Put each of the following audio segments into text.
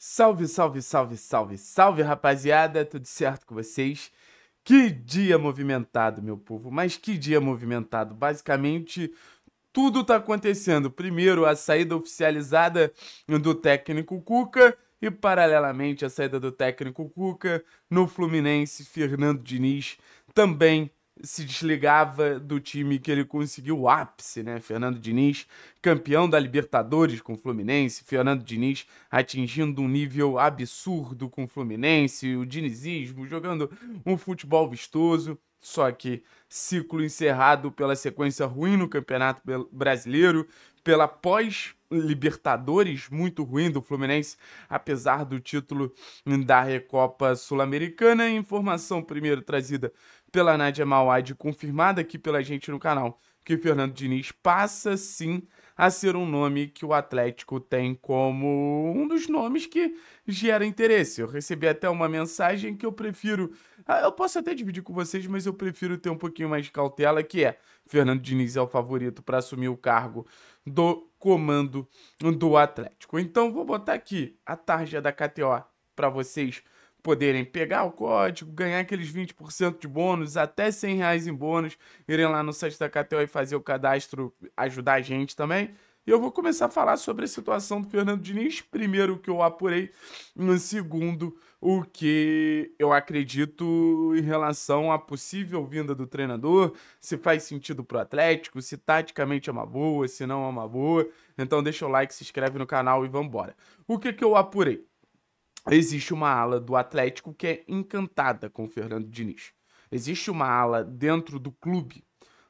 Salve, salve, salve, salve, salve, rapaziada! Tudo certo com vocês? Que dia movimentado, meu povo! Mas que dia movimentado! Basicamente, tudo tá acontecendo. Primeiro, a saída oficializada do técnico Cuca e, paralelamente, a saída do técnico Cuca no Fluminense, Fernando Diniz também se desligava do time que ele conseguiu o ápice, né? Fernando Diniz, campeão da Libertadores com o Fluminense, Fernando Diniz atingindo um nível absurdo com o Fluminense, o dinizismo jogando um futebol vistoso. Só que ciclo encerrado pela sequência ruim no Campeonato Brasileiro, pela pós Libertadores muito ruim do Fluminense, apesar do título da Recopa Sul-Americana. Informação primeiro trazida pela Nadia Mawad, confirmada aqui pela gente no canal, que Fernando Diniz passa sim a ser um nome que o Atlético tem como um dos nomes que gera interesse. Eu recebi até uma mensagem que eu prefiro, ah, eu posso até dividir com vocês, mas eu prefiro ter um pouquinho mais de cautela, que é Fernando Diniz é o favorito para assumir o cargo do comando do Atlético. Então vou botar aqui a tarja da KTO para vocês poderem pegar o código, ganhar aqueles 20% de bônus, até 100 reais em bônus, irem lá no site da KTO e fazer o cadastro, ajudar a gente também. E eu vou começar a falar sobre a situação do Fernando Diniz, primeiro o que eu apurei, no segundo o que eu acredito em relação à possível vinda do treinador, se faz sentido para o Atlético, se taticamente é uma boa, se não é uma boa. Então deixa o like, se inscreve no canal e vambora. O que que eu apurei? existe uma ala do Atlético que é encantada com o Fernando Diniz. Existe uma ala dentro do clube,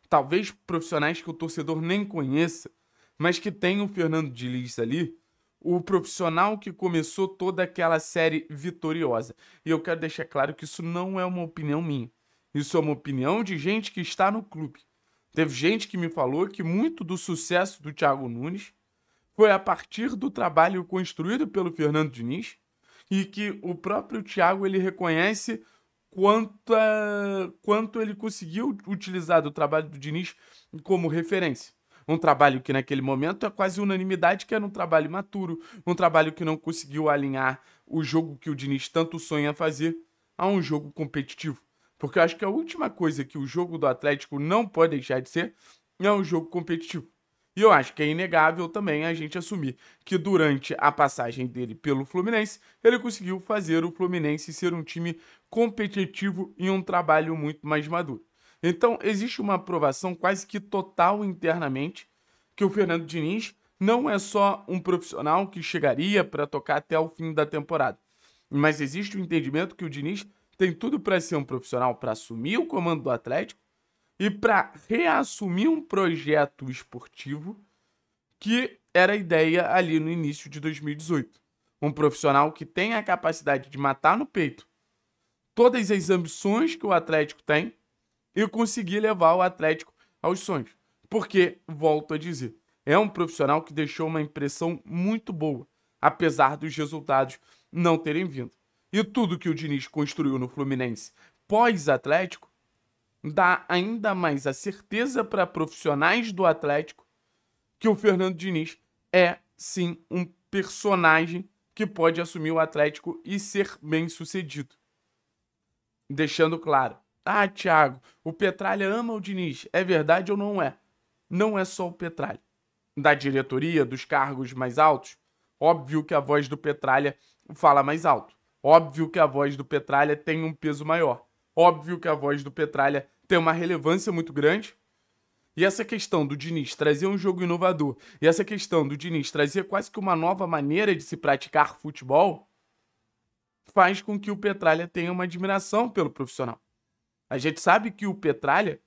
talvez profissionais que o torcedor nem conheça, mas que tem o Fernando Diniz ali, o profissional que começou toda aquela série vitoriosa. E eu quero deixar claro que isso não é uma opinião minha. Isso é uma opinião de gente que está no clube. Teve gente que me falou que muito do sucesso do Thiago Nunes foi a partir do trabalho construído pelo Fernando Diniz e que o próprio Thiago ele reconhece quanto, a, quanto ele conseguiu utilizar do trabalho do Diniz como referência. Um trabalho que naquele momento é quase unanimidade que era um trabalho maturo, um trabalho que não conseguiu alinhar o jogo que o Diniz tanto sonha fazer a um jogo competitivo. Porque eu acho que a última coisa que o jogo do Atlético não pode deixar de ser é um jogo competitivo. E eu acho que é inegável também a gente assumir que durante a passagem dele pelo Fluminense, ele conseguiu fazer o Fluminense ser um time competitivo e um trabalho muito mais maduro. Então, existe uma aprovação quase que total internamente que o Fernando Diniz não é só um profissional que chegaria para tocar até o fim da temporada, mas existe o um entendimento que o Diniz tem tudo para ser um profissional para assumir o comando do Atlético e para reassumir um projeto esportivo que era a ideia ali no início de 2018. Um profissional que tem a capacidade de matar no peito todas as ambições que o Atlético tem e conseguir levar o Atlético aos sonhos. Porque, volto a dizer, é um profissional que deixou uma impressão muito boa, apesar dos resultados não terem vindo. E tudo que o Diniz construiu no Fluminense pós-Atlético dá ainda mais a certeza para profissionais do Atlético que o Fernando Diniz é sim um personagem que pode assumir o Atlético e ser bem sucedido. Deixando claro. Ah, Thiago, o Petralha ama o Diniz. É verdade ou não é? Não é só o Petralha. Da diretoria, dos cargos mais altos, óbvio que a voz do Petralha fala mais alto. Óbvio que a voz do Petralha tem um peso maior. Óbvio que a voz do Petralha tem uma relevância muito grande. E essa questão do Diniz trazer um jogo inovador, e essa questão do Diniz trazer quase que uma nova maneira de se praticar futebol, faz com que o Petralha tenha uma admiração pelo profissional. A gente sabe que o Petralha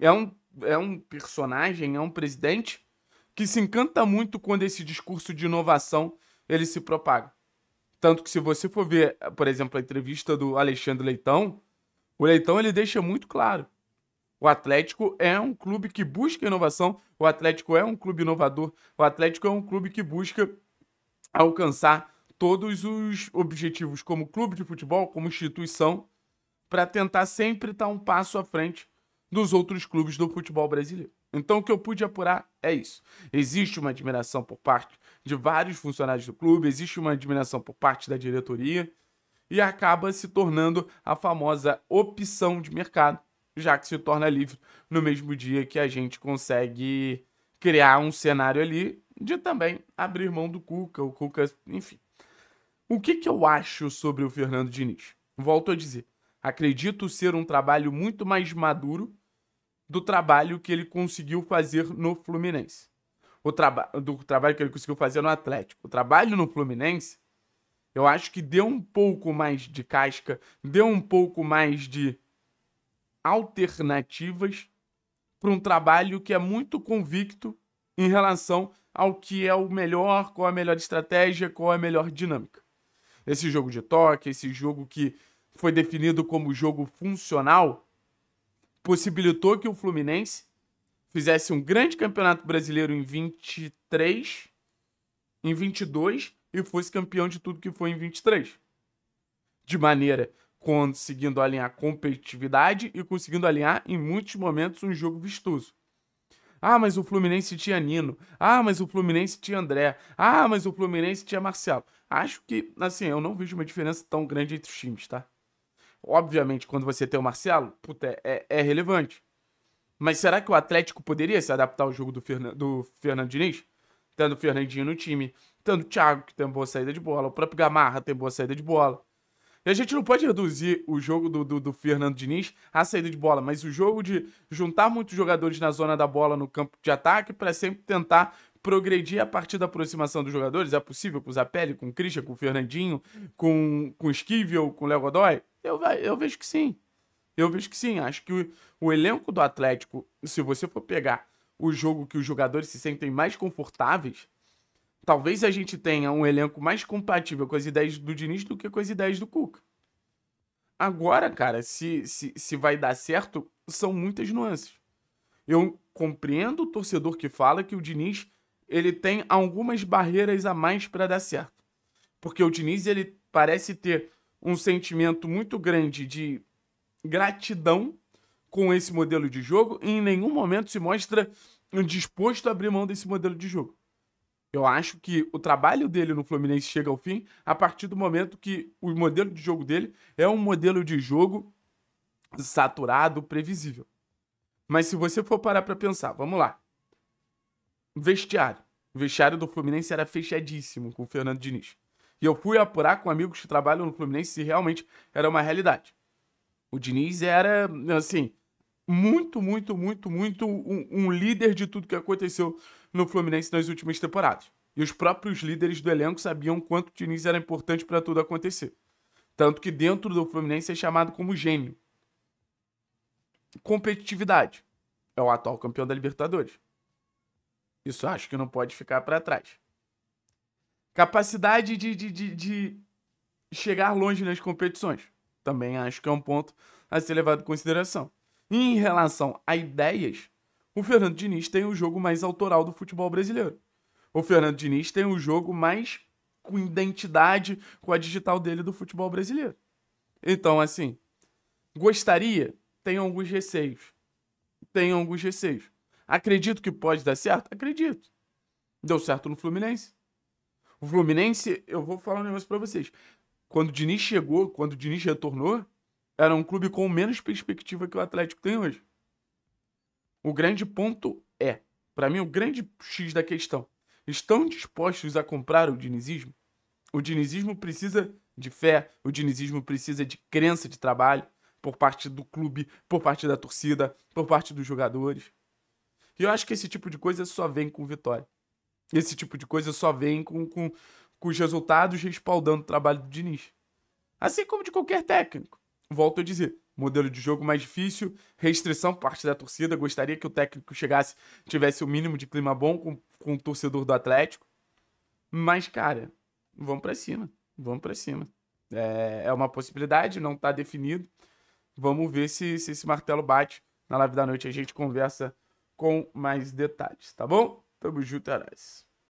é um, é um personagem, é um presidente que se encanta muito quando esse discurso de inovação ele se propaga. Tanto que se você for ver, por exemplo, a entrevista do Alexandre Leitão, o Leitão ele deixa muito claro. O Atlético é um clube que busca inovação, o Atlético é um clube inovador, o Atlético é um clube que busca alcançar todos os objetivos como clube de futebol, como instituição, para tentar sempre estar tá um passo à frente dos outros clubes do futebol brasileiro. Então, o que eu pude apurar é isso. Existe uma admiração por parte de vários funcionários do clube, existe uma admiração por parte da diretoria, e acaba se tornando a famosa opção de mercado, já que se torna livre no mesmo dia que a gente consegue criar um cenário ali de também abrir mão do Cuca, o Cuca, enfim. O que, que eu acho sobre o Fernando Diniz? Volto a dizer, acredito ser um trabalho muito mais maduro do trabalho que ele conseguiu fazer no Fluminense. O traba do trabalho que ele conseguiu fazer no Atlético. O trabalho no Fluminense eu acho que deu um pouco mais de casca, deu um pouco mais de alternativas para um trabalho que é muito convicto em relação ao que é o melhor, qual é a melhor estratégia, qual é a melhor dinâmica. Esse jogo de toque, esse jogo que foi definido como jogo funcional, possibilitou que o Fluminense fizesse um grande campeonato brasileiro em 23, em 22 e fosse campeão de tudo que foi em 23. De maneira conseguindo alinhar competitividade e conseguindo alinhar em muitos momentos um jogo vistoso. Ah, mas o Fluminense tinha Nino. Ah, mas o Fluminense tinha André. Ah, mas o Fluminense tinha Marcelo. Acho que, assim, eu não vejo uma diferença tão grande entre os times, tá? Obviamente, quando você tem o Marcelo, puta, é, é, é relevante. Mas será que o Atlético poderia se adaptar ao jogo do, Fernan do Fernandinho? Tendo o Fernandinho no time, tanto o Thiago, que tem boa saída de bola, o próprio Gamarra tem boa saída de bola. E a gente não pode reduzir o jogo do, do, do Fernando Diniz à saída de bola, mas o jogo de juntar muitos jogadores na zona da bola no campo de ataque para sempre tentar progredir a partir da aproximação dos jogadores? É possível com o Zapelli, com o Christian, com o Fernandinho, com, com o Esquivel, com o Léo Godoy? Eu, eu vejo que sim. Eu vejo que sim. Acho que o, o elenco do Atlético, se você for pegar o jogo que os jogadores se sentem mais confortáveis, talvez a gente tenha um elenco mais compatível com as ideias do Diniz do que com as ideias do Cuca. Agora, cara, se, se, se vai dar certo, são muitas nuances. Eu compreendo o torcedor que fala que o Diniz ele tem algumas barreiras a mais para dar certo. Porque o Diniz ele parece ter um sentimento muito grande de gratidão com esse modelo de jogo e em nenhum momento se mostra disposto a abrir mão desse modelo de jogo. Eu acho que o trabalho dele no Fluminense chega ao fim a partir do momento que o modelo de jogo dele é um modelo de jogo saturado, previsível. Mas se você for parar para pensar, vamos lá. Vestiário. O vestiário do Fluminense era fechadíssimo com o Fernando Diniz. E eu fui apurar com amigos que trabalham no Fluminense se realmente era uma realidade. O Diniz era, assim, muito, muito, muito, muito um, um, líder de tudo que aconteceu no Fluminense nas últimas temporadas. E os próprios líderes do elenco sabiam quanto o Diniz era importante para tudo acontecer. Tanto que dentro do Fluminense é chamado como gênio. Competitividade. É o atual campeão da Libertadores. Isso acho que não pode ficar para trás. Capacidade de, de, de, de chegar longe nas competições. Também acho que é um ponto a ser levado em consideração em relação a ideias, o Fernando Diniz tem o jogo mais autoral do futebol brasileiro. O Fernando Diniz tem o jogo mais com identidade, com a digital dele do futebol brasileiro. Então, assim, gostaria? Tenho alguns receios. Tenho alguns receios. Acredito que pode dar certo? Acredito. Deu certo no Fluminense. O Fluminense, eu vou falar um negócio pra vocês. Quando o Diniz chegou, quando o Diniz retornou, era um clube com menos perspectiva que o Atlético tem hoje. O grande ponto é, para mim, o grande X da questão. Estão dispostos a comprar o dinizismo? O dinizismo precisa de fé, o dinizismo precisa de crença de trabalho por parte do clube, por parte da torcida, por parte dos jogadores. E eu acho que esse tipo de coisa só vem com vitória. Esse tipo de coisa só vem com, com, com os resultados respaldando o trabalho do Diniz. Assim como de qualquer técnico volto a dizer, modelo de jogo mais difícil, restrição por parte da torcida. Gostaria que o técnico chegasse, tivesse o mínimo de clima bom com, com o torcedor do Atlético. Mas, cara, vamos para cima. Vamos para cima. É, é, uma possibilidade, não tá definido. Vamos ver se, se esse martelo bate. Na live da noite a gente conversa com mais detalhes, tá bom? Tamo junto, Arás. É